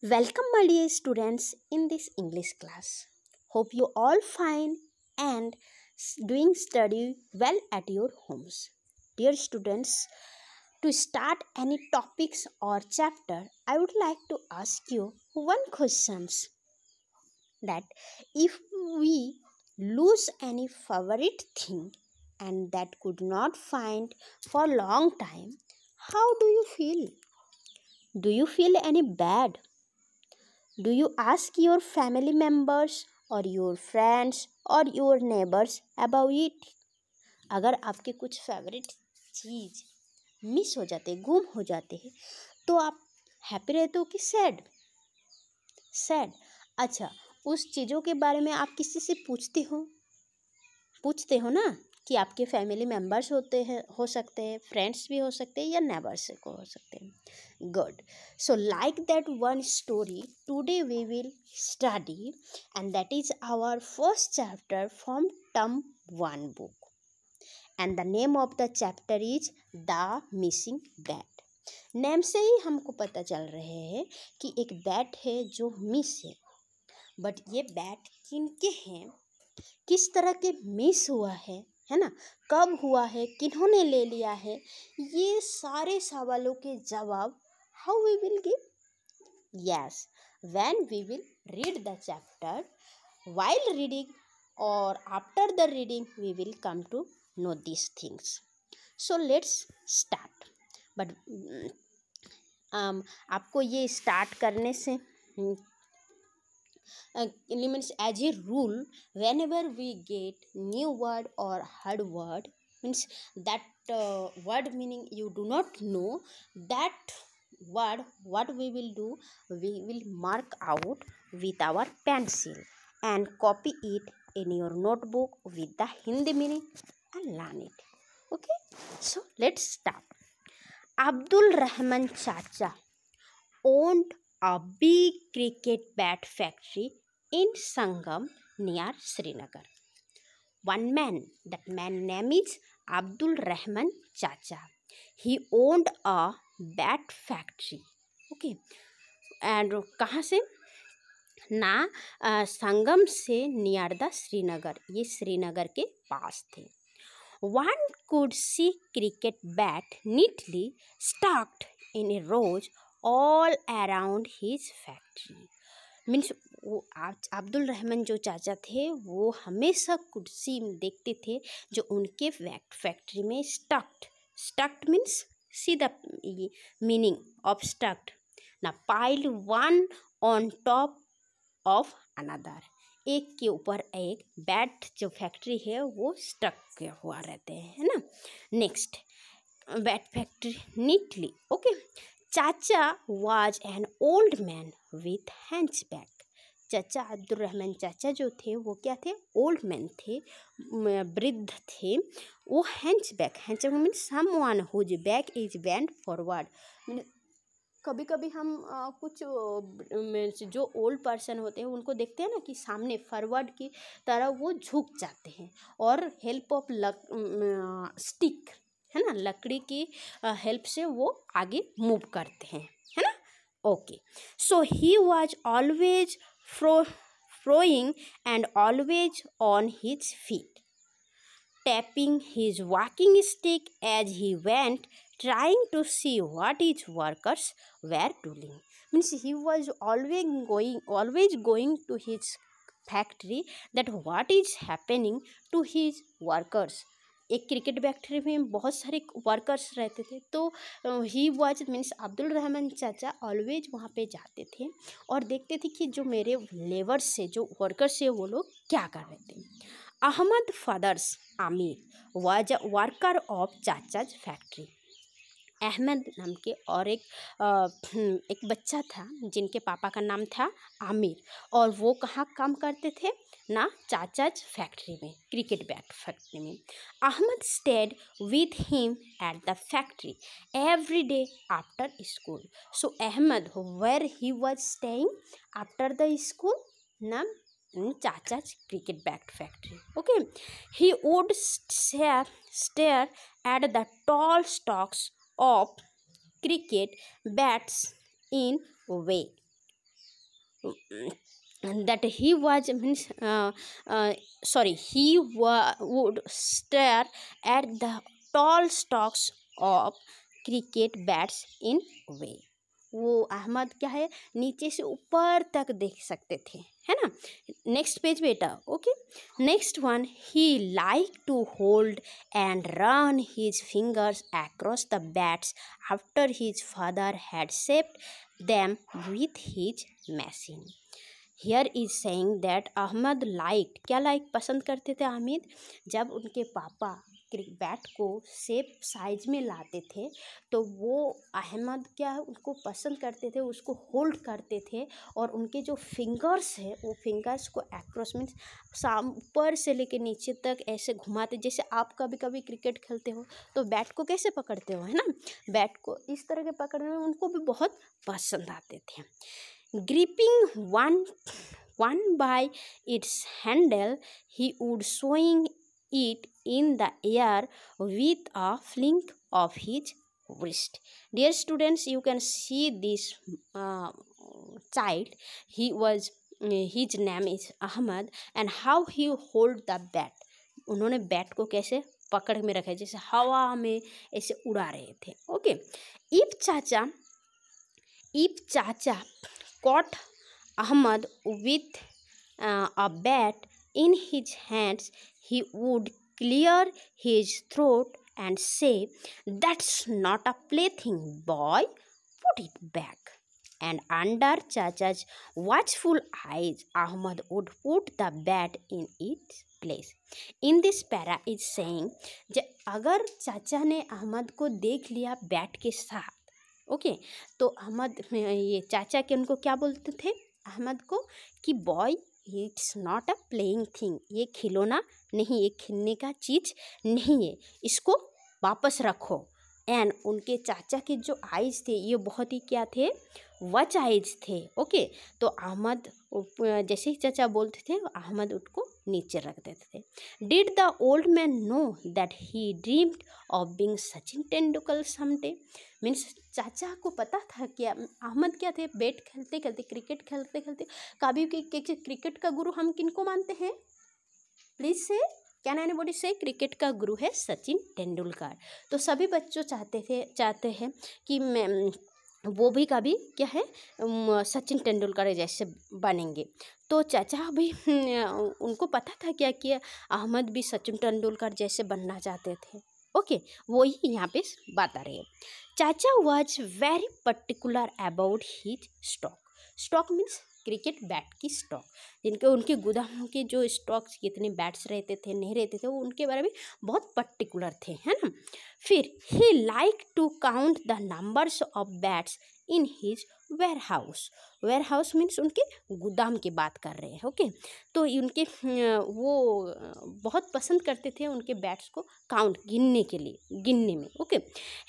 Welcome, my dear students, in this English class. Hope you all fine and doing study well at your homes. Dear students, to start any topics or chapter, I would like to ask you one questions that if we lose any favorite thing and that could not find for long time, how do you feel? Do you feel any bad? Do you ask your family members और your friends और your neighbours about it अगर आपके कुछ favourite चीज़ miss हो जाते गुम हो जाते हैं तो आप हैप्पी रहते हो कि सैड सैड अच्छा उस चीज़ों के बारे में आप किसी से पूछते हो पूछते हो ना कि आपके फैमिली मेम्बर्स होते हैं हो सकते हैं फ्रेंड्स भी हो सकते हैं या नेबर्स को हो सकते हैं good so like that one story today we will study and that is our first chapter from term one book and the name of the chapter is the missing bat नेम से ही हमको पता चल रहे हैं कि एक बैट है जो मिस है बट ये बैट किन हैं किस तरह के मिस हुआ है है ना कब हुआ है किन्होंने ले लिया है ये सारे सवालों के जवाब how we will give yes when we will read the chapter while reading और after the reading we will come to know this things so let's start but आपको ये स्टार्ट करने से elements uh, as a rule whenever we get new word or hard word means that uh, word meaning you do not know that word what we will do we will mark out with our pencil and copy it in your notebook with the hindi meaning and learn it okay so let's start abdul rahman chacha owned a big cricket bat factory in Sangam near Srinagar. One man, that man name is Abdul Rahman Chacha. He owned a bat factory. Okay. And कहाँ से ना संगम से near the Srinagar ये श्रीनगर के पास थे one could see cricket bat neatly stocked in a rows all around his factory means वो अब्दुल रहमान जो चाचा थे वो हमेशा कुर्सी देखते थे जो उनके फैक्ट्री में स्टक्ट स्टक्ट मीन्स सीधा मीनिंग ऑफ स्टक्ट ना pile one on top of another एक के ऊपर एक बैट जो फैक्ट्री है वो स्टक हुआ रहते हैं है ना next bat factory neatly okay चाचा was an old man with hunch back चाचा अब्दुलरहमान चाचा जो थे वो क्या थे ओल्ड मैन थे वृद्ध थे वो hunch back hunch means someone whose back is bent forward कभी कभी हम आ, कुछ जो ओल्ड पर्सन होते हैं उनको देखते हैं ना कि सामने फॉरवर्ड की तरह वो झुक जाते हैं और हेल्प ऑफ लक स्टिक है ना लकड़ी की हेल्प से वो आगे मूव करते हैं है ना okay so he was always fro frowning and always on his feet tapping his walking stick as he went trying to see what is workers were tooling means he was always going always going to his factory that what is happening to his workers एक cricket factory में बहुत सारे workers रहते थे तो he was means Abdul Rahman chacha always वहाँ पे जाते थे और देखते थे कि जो मेरे लेबर्स से जो वर्कर्स है वो लोग क्या कर रहे थे Ahmed father's Aamir was worker of chacha's factory Ahmed नाम के और एक एक बच्चा था जिनके पापा का नाम था आमिर और वो कहाँ काम करते थे ना चाचाज फैक्ट्री में क्रिकेट बैट फैक्ट्री में Ahmed stayed with him at the factory every day after school so Ahmed where he was staying after the school ना chacha's cricket bat factory okay he would stare stare at the tall stocks of cricket bats in way that he was means uh, uh, sorry he wa- would stare at the tall stalks of cricket bats in way वो अहमद क्या है नीचे से ऊपर तक देख सकते थे है ना नेक्स्ट पेज बेटा okay next one he like to hold and run his fingers across the bats after his father had shaped them with his machine here is saying that Ahmed like क्या लाइक पसंद करते थे हामिद जब उनके पापा bat को shape size में लाते थे तो वो अहमद क्या है उसको पसंद करते थे उसको होल्ड करते थे और उनके जो फिंगर्स है वो फिंगर्स को एक्रॉस मीन शाम ऊपर से लेके नीचे तक ऐसे घुमाते जैसे आप कभी कभी क्रिकेट खेलते हो तो बैट को कैसे पकड़ते हो है ना बैट को इस तरह के पकड़ने में उनको भी बहुत पसंद आते थे gripping one one by its handle he would swing it in the air with a fling of his wrist. Dear students, you can see this uh, child. He was his name is Ahmad and how he hold the bat. उन्होंने bat को कैसे पकड़ में रखा है जैसे हवा में ऐसे उड़ा रहे थे ओके इब chacha if chacha caught Ahmed with a bat in his hands he would clear his throat and say, That's not a plaything, boy. Put it back. And under Chacha's watchful eyes, ahmed would put the bat in its place. in this para is saying saying agar chacha ne ahmed ko dekh liya bat ke sath okay तो अहमद ये चाचा के उनको क्या बोलते थे अहमद को कि boy it's not a playing thing ये खिलौना नहीं ये खेलने का चीज़ नहीं है इसको वापस रखो एंड उनके चाचा के जो आइज थे ये बहुत ही क्या थे वच आइज थे ओके तो अहमद जैसे ही चाचा बोलते थे अहमद उनको नीचे रख देते थे did the old man know that he dreamed of being Sachin Tendulkar someday means चाचा को पता था क्या अहमद क्या थे बैट खेलते खेलते क्रिकेट खेलते खेलते कभी क्रिकेट का गुरु हम किन को मानते हैं प्लीज़ से क्या नाइन बॉडी से क्रिकेट का गुरु है सचिन तेंदुलकर तो सभी बच्चों चाहते थे चाहते हैं कि मैं वो भी कभी क्या है सचिन तेंदुलकर जैसे बनेंगे तो चाचा भी उनको पता था क्या कि अहमद भी सचिन तेंदुलकर जैसे बनना चाहते थे ओके वो ही यहाँ पे बात आ रही है chacha was very particular about his stock stock means cricket bat की स्टॉक जिनके उनके गोदामों के जो स्टॉक्स कितने बैट्स रहते थे नहीं रहते थे वो उनके बारे में बहुत पर्टिकुलर थे है ना फिर he like to count the numbers of bats in his warehouse warehouse means उनके गोदाम की बात कर रहे हैं ओके तो उनके वो बहुत पसंद करते थे उनके बैट्स को काउंट गिनने के लिए गिनने में okay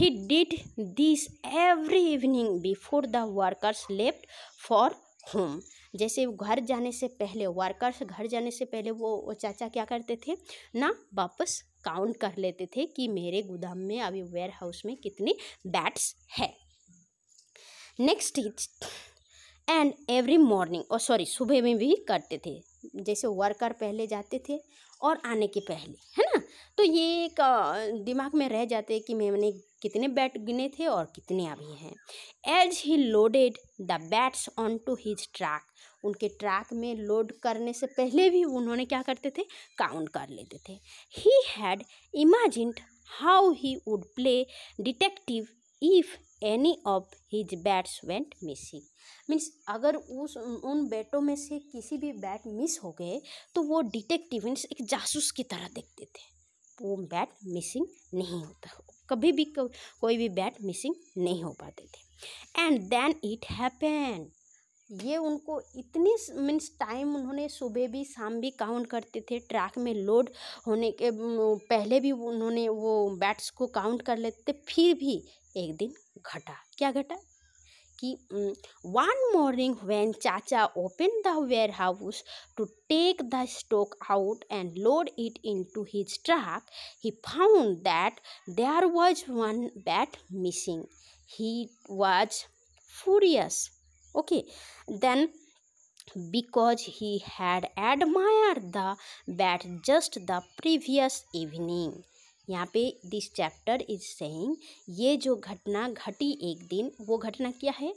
he did this every evening before the workers left for home जैसे घर जाने से पहले वर्कर्स घर जाने से पहले वो, वो चाचा क्या करते थे ना वापस काउंट कर लेते थे कि मेरे गोदाम में अभी वेयर हाउस में कितने बैट्स है next is and every morning और सॉरी सुबह में भी करते थे जैसे वर्कर पहले जाते थे और आने के पहले है तो ये एक दिमाग में रह जाते कि मैंने कितने बैट गिने थे और कितने अभी हैं as he loaded the bats onto his truck उनके ट्रैक में लोड करने से पहले भी उन्होंने क्या करते थे काउंट कर लेते थे he had imagined how he would play detective if any of his bats went missing means अगर उस उन बैटों में से किसी भी बैट मिस हो गए तो वो डिटेक्टिव मीन्स एक जासूस की तरह देखते थे वो बैट मिसिंग नहीं होता कभी भी कोई भी बैट मिसिंग नहीं हो पाते थे एंड देन इट हैपन ये उनको इतनी मीन्स टाइम उन्होंने सुबह भी शाम भी काउंट करते थे ट्रैक में लोड होने के पहले भी उन्होंने वो बैट्स को काउंट कर लेते थे फिर भी एक दिन घटा क्या घटा one morning when Chacha opened the warehouse to take the stock out and load it into his truck, he found that there was one bat missing. He was furious. Okay, then because he had admired the bat just the previous evening. यहाँ पे this chapter is saying ये जो घटना घटी एक दिन वो घटना क्या है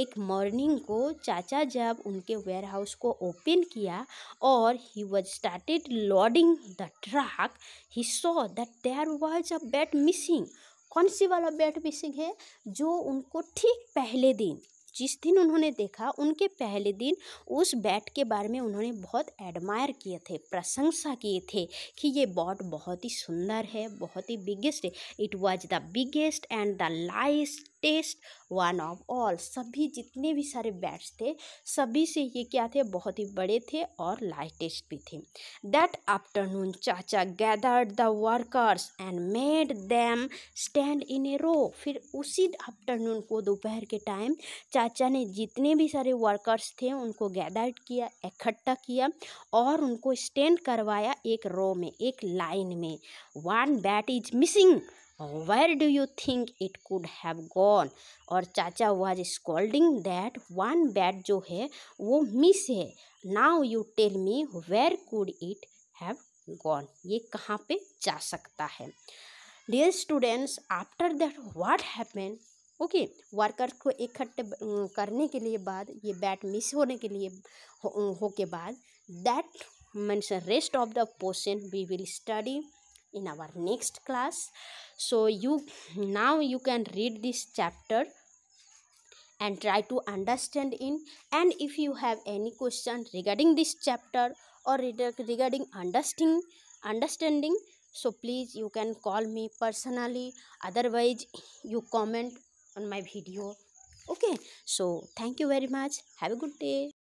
एक मॉर्निंग को चाचा जब उनके वेयर हाउस को ओपन किया और he was started loading the truck he saw that there was a bat missing कौन सी वाला बैट मिसिंग है जो उनको ठीक पहले दिन जिस दिन उन्होंने देखा उनके पहले दिन उस बैट के बारे में उन्होंने बहुत एडमायर किए थे प्रशंसा किए थे कि ये बॉट बहुत ही सुंदर है बहुत ही बिगेस्ट है it was the biggest and the lightest one of all सभी जितने भी सारे बैट्स थे सभी से ये क्या थे बहुत ही बड़े थे और लाइटेस्ट भी थे that afternoon chacha gathered the workers and made them stand in a row फिर उसी आफ्टरनून को दोपहर के टाइम चाचा ने जितने भी सारे वर्कर्स थे उनको गैदर्ड किया इकट्ठा किया और उनको स्टैंड करवाया एक रो में एक लाइन में one bat is missing where do you think it could have gone और chacha was scolding that one bat जो है वो मिस है now you tell me where could it have gone ये कहाँ पे जा सकता है dear students after that what happen okay workers को इकट्ठे करने के लिए बाद ये बैट मिस होने के लिए हो, हो के बाद that means rest of the portion we will study in our next class so you now you can read this chapter and try to understand in and if you have any question regarding this chapter or regarding understanding understanding so please you can call me personally otherwise you comment on my video okay so thank you very much have a good day